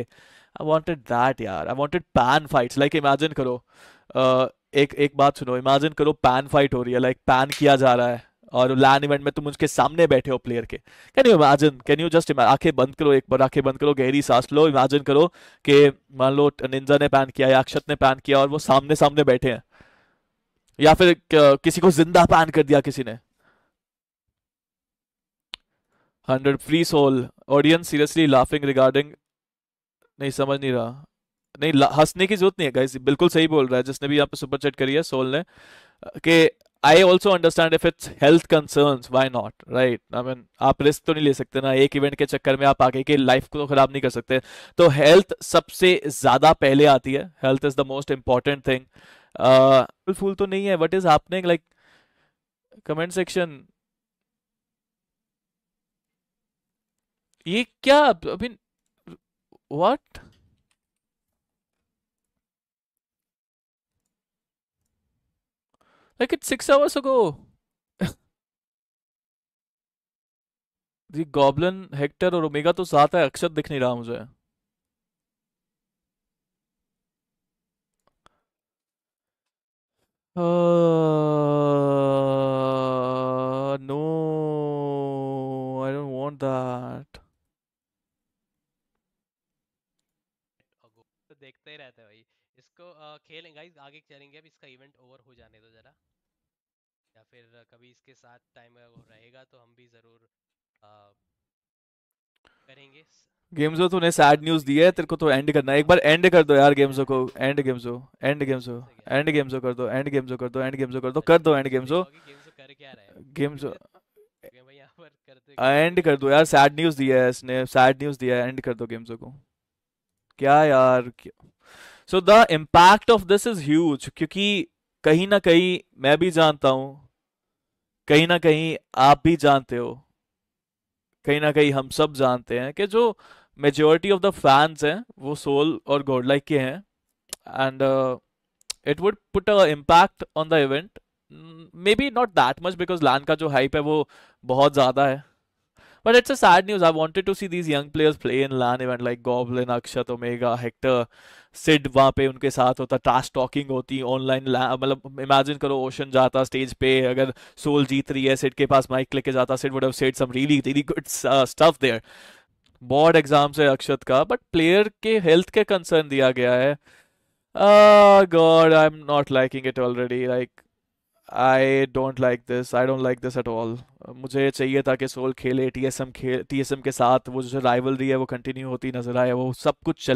I wanted that यार I wanted pan fights like imagine करो uh, एक एक बात सुनो इमेजिन करो पैन फाइट हो रही है लाइक like, पैन किया जा रहा है और लैन इवेंट में तुम उसके सामने बैठे हो प्लेयर के can you imagine can you just आंखें बंद करो एक बार आंखें बंद करो गहरी सांस लो इमेजिन करो कि मान लो निंजा ने पैन किया या अक्षत ने पैन किया और वो सामने सामने बैठे हैं या फिर किसी को जिंदा पैन कर दिया किसी ने hundred free Soul audience seriously laughing regarding नहीं समझ नहीं रहा नहीं हंसने की जरूरत नहीं है गाइस बिल्कुल सही बोल रहा है जिसने भी यहाँ पे सुपर चैट करी है सोल ने कि I also understand if it's health concern why not right I mean आप रिस्क तो नहीं ले सकते ना एक इवेंट के चक्कर में आप आगे की लाइफ को तो खराब नहीं कर सकते तो हेल्थ सबसे ज्यादा पहले आती है health is the most important thing फूल तो नहीं है वट इज आपने लाइक कमेंट सेक्शन ये क्या अभी what? Like it's six hours ago. जी गॉबलिन हेक्टर और ओमेगा तो साथ है अक्षर दिख नहीं रहा मुझे no I don't want that तो देखते ही रहते भाई इसको खेलें गाइस आगे चलेंगे अब इसका इवेंट ओवर हो जाने दो जरा या फिर कभी इसके साथ टाइम रहेगा तो हम भी जरूर करेंगे गेम्सो तूने सैड न्यूज दी है तेरे को तो एंड करना है एक बार एंड कर दो यार गेम्सो को एंड गेम्सो एंड गेम्सो एंड गेम्सो कर दो एंड गेम्सो कर दो एंड गेम्सो कर दो कर दो एंड गेम्सो गेम्सो एंड कर दो यार सैड न्यूज दिया है इसने सैड न्यूज दिया है एंड कर दो गेम्सो को क्या यार so the impact of this is huge क्योंकि कहीं ना कहीं मैं भी जानता हूं कहीं ना कहीं आप भी जानते हो कहीं ना कहीं हम सब जानते हैं कि जो मेजोरिटी ऑफ द फैंस हैं वो सोल और लाइक के हैं and it would put a impact on the event maybe not that much because LAN का जो हाइप है वो बहुत ज़्यादा है But it's a sad news. I wanted to see these young players play in LAN event like Goblin, Akshat, Omega, Hector, Sid वहाँ पे उनके साथ होता ट्रास्ट टॉकिंग होती ऑनलाइन मतलब इमेजिन करो ओशन जाता स्टेज पे अगर सोल जीत रही है सिड के पास माइक लेके जाता Sid would have said some really really good stuff there board exam से अक्षत का बट प्लेयर के हेल्थ के कंसर्न दिया गया है god I am not liking it already like I don't like this I don't like this at all मुझे चाहिए था कि सोल खेले टी एस एम खेल टी एस एम के साथ वो जो राइवलरी है वो कंटिन्यू होती नजर आए वो सब कुछ चले